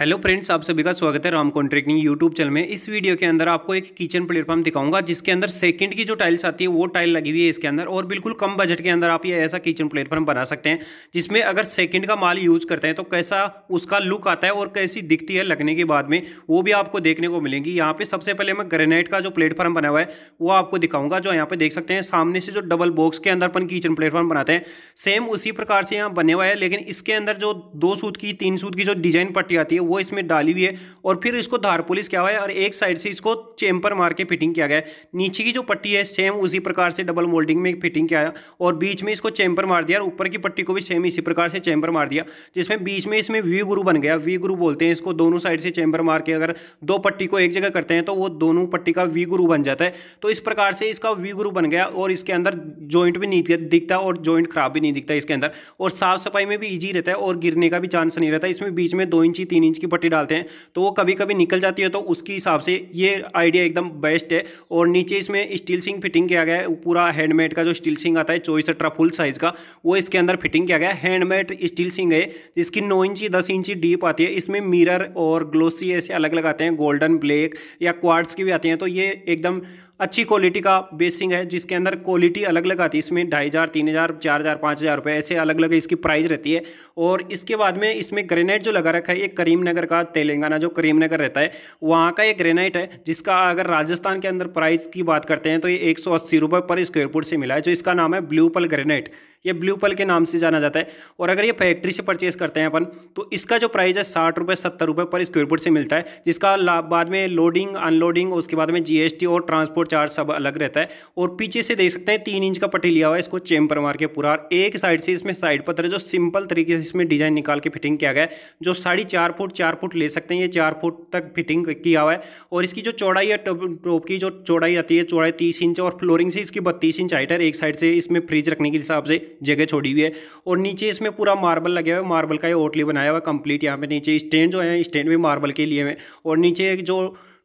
hello friends आप सभी का स्वागत है राम कॉन्ट्रेक्टिंग यूट्यूब चैनल में इस वीडियो के अंदर आपको एक किचन प्लेटफॉर्म दिखाऊंगा जिसके अंदर सेकंड की जो टाइल्स आती है वो टाइल लगी हुई है इसके अंदर और बिल्कुल कम बजट के अंदर आप ये ऐसा किचन प्लेटफॉर्म बना सकते हैं जिसमें अगर सेकंड का माल यूज करते हैं तो कैसा उसका लुक आता है और कैसी दिखती है लगने के बाद में वो भी आपको देखने को मिलेंगी यहाँ पे सबसे पहले मैं ग्रेनाइट का जो प्लेटफॉर्म बना हुआ है वो आपको दिखाऊंगा जो यहाँ पे देख सकते हैं सामने से जो डबल बॉक्स के अंदर अपन किचन प्लेटफॉर्म बनाते हैं सेम उसी प्रकार से यहाँ बने हुआ है लेकिन इसके अंदर जो दो सूद की तीन सूद की जो डिजाइन पट्टी आती है वो इसमें डाली हुई है और फिर इसको धार पुलिस क्या हुआ है और एक साइड से इसको चेम्पर मार के फिटिंग किया गया है नीचे की जो पट्टी है सेम उसी प्रकार से डबल मोल्डिंग में फिटिंग किया और बीच में इसको चैम्पर मार दिया और ऊपर की पट्टी को भी सेम इसी प्रकार से चैम्पर मार दिया जिसमें बीच में इसमें वी गुरु बन गया वी गुरु बोलते हैं इसको दोनों साइड से चेम्बर मार के अगर दो पट्टी को एक जगह करते हैं तो वो दोनों पट्टी का वी गुरु बन जाता है तो इस प्रकार से इसका वी गुरु बन गया और इसके अंदर जॉइंट भी नहीं दिखता और जॉइंट खराब भी नहीं दिखता इसके अंदर और साफ सफाई में भी ईजी रहता है और गिरने का भी चांस नहीं रहता इसमें बीच में दो इंची तीन इंच की पट्टी डालते हैं तो वो कभी कभी निकल जाती है तो उसके हिसाब से ये आइडिया एकदम बेस्ट है और नीचे इसमें स्टील सिंग फिटिंग किया गया है पूरा हैंडमेड का जो स्टील सिंग आता है चौबीस अठारह फुल साइज़ का वो इसके अंदर फिटिंग किया गया है हैंडमेड स्टील सिंग है जिसकी नौ इंची दस इंची डीप आती है इसमें मिरर और ग्लोसी ऐसे अलग अलग आते हैं गोल्डन ब्लैक या क्वार्ट्स की भी आती हैं तो ये एकदम अच्छी क्वालिटी का बेसिंग है जिसके अंदर क्वालिटी अलग अलग आती है इसमें ढाई हज़ार तीन हज़ार चार हज़ार पाँच हज़ार रुपये ऐसे अलग अलग इसकी प्राइस रहती है और इसके बाद में इसमें ग्रेनाइट जो लगा रखा है ये करीमनगर का तेलंगाना जो करीमनगर रहता है वहाँ का ये ग्रेनाइट है जिसका अगर राजस्थान के अंदर प्राइस की बात करते हैं तो ये एक सौ अस्सी रुपये पर स्क्वायर फुट से मिला है जो इसका नाम है ब्लू पल ग्रेनाइट ये ब्लू पल के नाम से जाना जाता है और अगर ये फैक्ट्री से परचेस करते हैं अपन तो इसका जो प्राइस है साठ रुपये सत्तर रुपये पर स्क्वायर फुट से मिलता है जिसका बाद में लोडिंग अनलोडिंग उसके बाद में जीएसटी और ट्रांसपोर्ट चार्ज सब अलग रहता है और पीछे से देख सकते हैं तीन इंच का पट्टी लिया हुआ है इसको चेम्पर मार के पूरा और एक साइड से इसमें साइड पत्थर है जो सिंपल तरीके से इसमें डिजाइन निकाल के फिटिंग किया गया है जो साढ़े चार फुट चार फुट ले सकते हैं ये चार फुट तक फिटिंग किया हुआ है और इसकी जो चौड़ाई है टॉप की जो चौड़ाई आती है चौड़ाई तीस इंच और फ्लोरिंग से इसकी बत्तीस इंच हाइट है एक साइड से इसमें फ्रिज रखने के हिसाब से जगह छोड़ी हुई है और नीचे इसमें पूरा मार्बल लगे हुए मार्बल का ये ओटली बनाया हुआ कंप्लीट यहाँ पे नीचे स्टैंड जो है स्टैंड भी मार्बल के लिए हुए और नीचे एक जो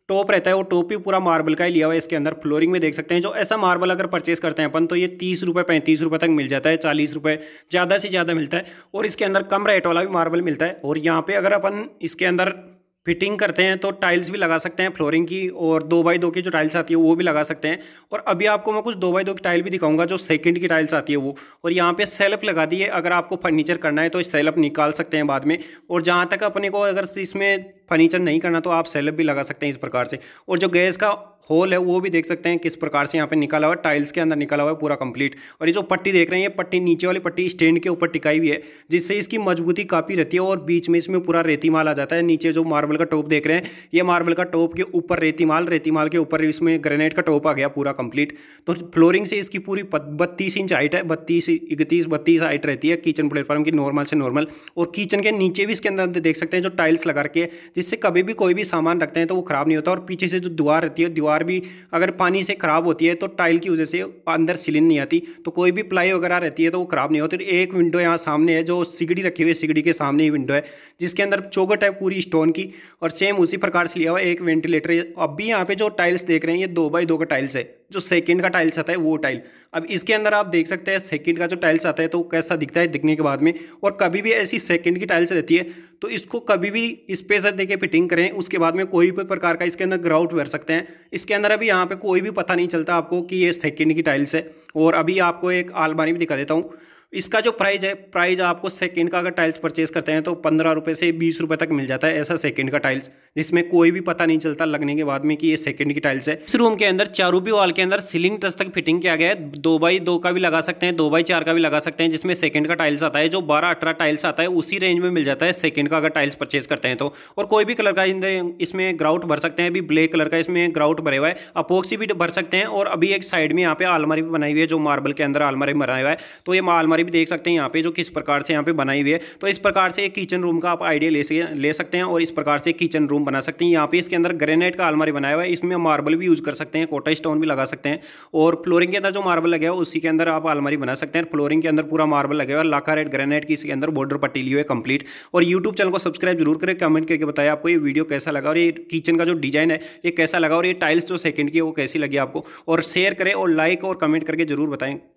टॉप रहता है वो टॉप भी पूरा मार्बल का ही लिया हुआ है इसके अंदर फ्लोरिंग में देख सकते हैं जो ऐसा मार्बल अगर परचेस करते हैं अपन तो ये तीस रुपये पैंतीस रुपये तक मिल जाता है चालीस रुपये ज़्यादा से ज़्यादा मिलता है और इसके अंदर कम रेट वाला भी मार्बल मिलता है और यहाँ पे अगर अपन इसके अंदर फिटिंग करते हैं तो टाइल्स भी लगा सकते हैं फ्लोरिंग की और दो बाई दो की जो टाइल्स आती है वो भी लगा सकते हैं और अभी आपको मैं कुछ दो बाई दो की टाइल भी दिखाऊंगा जो सेकंड की टाइल्स आती है वो और यहाँ पे सेल्फ लगा दी है अगर आपको फर्नीचर करना है तो सेल्फ निकाल सकते हैं बाद में और जहाँ तक अपने को अगर इसमें फर्नीचर नहीं करना तो आप सेलब भी लगा सकते हैं इस प्रकार से और जो गैस का होल है वो भी देख सकते हैं किस प्रकार से यहाँ पे निकाला हुआ है टाइल्स के अंदर निकाला हुआ है पूरा कंप्लीट और ये जो पट्टी देख रहे हैं ये पट्टी नीचे वाली पट्टी स्टैंड के ऊपर टिकाई हुई है जिससे इसकी मजबूती काफ़ी रहती है और बीच में इसमें पूरा रेती माल आ जाता है नीचे जो मार्बल का टॉप देख रहे हैं ये मार्बल का टॉप के ऊपर रेती माल रेती माल के ऊपर इसमें ग्रेनेट का टॉप आ गया पूरा कंप्लीट तो फ्लोरिंग से इसकी पूरी बत्तीस इंच हाइट है बत्तीस इकतीस बत्तीस हाइट रहती है किचन प्लेटफॉर्म की नॉर्मल से नॉर्मल और किचन के नीचे भी इसके अंदर देख सकते हैं जो टाइल्स लगा रखी है जिससे कभी भी कोई भी सामान रखते हैं तो वो ख़राब नहीं होता और पीछे से जो दीवार रहती है दीवार भी अगर पानी से ख़राब होती है तो टाइल की वजह से अंदर सीलिंग नहीं आती तो कोई भी प्लाई वगैरह रहती है तो वो ख़राब नहीं होती तो एक विंडो यहाँ सामने है जो सिगड़ी रखी हुई है सिगड़ी के सामने ही विंडो है जिसके अंदर चौकट है पूरी स्टोन की और सेम उसी प्रकार से लिया हुआ एक वेंटिलेटर अब भी यहाँ पर जो टाइल्स देख रहे हैं ये दो बाई दो का टाइल्स है जो सेकंड का टाइल्स आता है वो टाइल अब इसके अंदर आप देख सकते हैं सेकंड का जो टाइल्स आता है तो कैसा दिखता है दिखने के बाद में और कभी भी ऐसी सेकंड की टाइल्स रहती है तो इसको कभी भी स्पेसर दे के फिटिंग करें उसके बाद में कोई भी प्रकार का इसके अंदर ग्राउट भर सकते हैं इसके अंदर अभी यहाँ पर कोई भी पता नहीं चलता आपको कि ये सेकेंड की टाइल्स है और अभी आपको एक आलमारी भी दिखा देता हूँ इसका जो प्राइज़ है प्राइज़ आपको सेकेंड का अगर टाइल्स परचेज करते हैं तो पंद्रह रुपये से बीस रुपये तक मिल जाता है ऐसा सेकेंड का टाइल्स जिसमें कोई भी पता नहीं चलता लगने के बाद में कि ये सेकेंड की टाइल्स है इस रूम के अंदर चारू भी वॉल के अंदर सीलिंग टच तक फिटिंग किया गया है दो बाई दो का भी लगा सकते हैं दो बाई चार का भी लगा सकते हैं जिसमें सेकेंड का टाइल्स आता है जो बारह अठारह टाइल्स आता है उसी रेंज में मिल जाता है सेकेंड का अगर टाइल्स परचेज करते हैं तो और कोई भी कलर का इसमें ग्राउट भर सकते हैं अभी ब्लैक कलर का इसमें ग्राउट भरे हुआ है अपोक्सी भी भर सकते हैं और अभी एक साइड में यहाँ पे आलमारी बनाई हुई है जो मार्बल के अंदर आलमारी बनाया हुआ है तो ये आलमारी अलमारी भी देख सकते हैं यहाँ पे जो किस प्रकार से यहाँ पे बनाई हुई है तो इस प्रकार से एक किचन रूम का आप आइडिया ले ले सकते हैं और इस प्रकार से किचन रूम बना सकते हैं यहाँ पे इसके अंदर ग्रेनाइट का अलमारी बनाया हुआ है इसमें मार्बल भी यूज कर सकते हैं कोटा स्टोन भी लगा सकते हैं और फ्लोरिंग के अंदर जो मार्बल लगे हुआ उसी के अंदर आप अलमारी बना सकते हैं फ्लोरिंग के अंदर पूरा मार्बल लगे हुआ लाखा रेड ग्रेनाइट की इसके अंदर बॉर्डर पट्टी ली हुई है कंप्लीट और यूट्यूब चैनल को सब्सक्राइब जरूर करें कमेंट करके बताया आपको ये वीडियो कैसा लगा और ये किचन का जो डिजाइन है ये कैसा लगा और ये टाइल्स जो सेकंड की है वो कैसी लगी आपको और शेयर करें और लाइक और कमेंट करके जरूर बताएं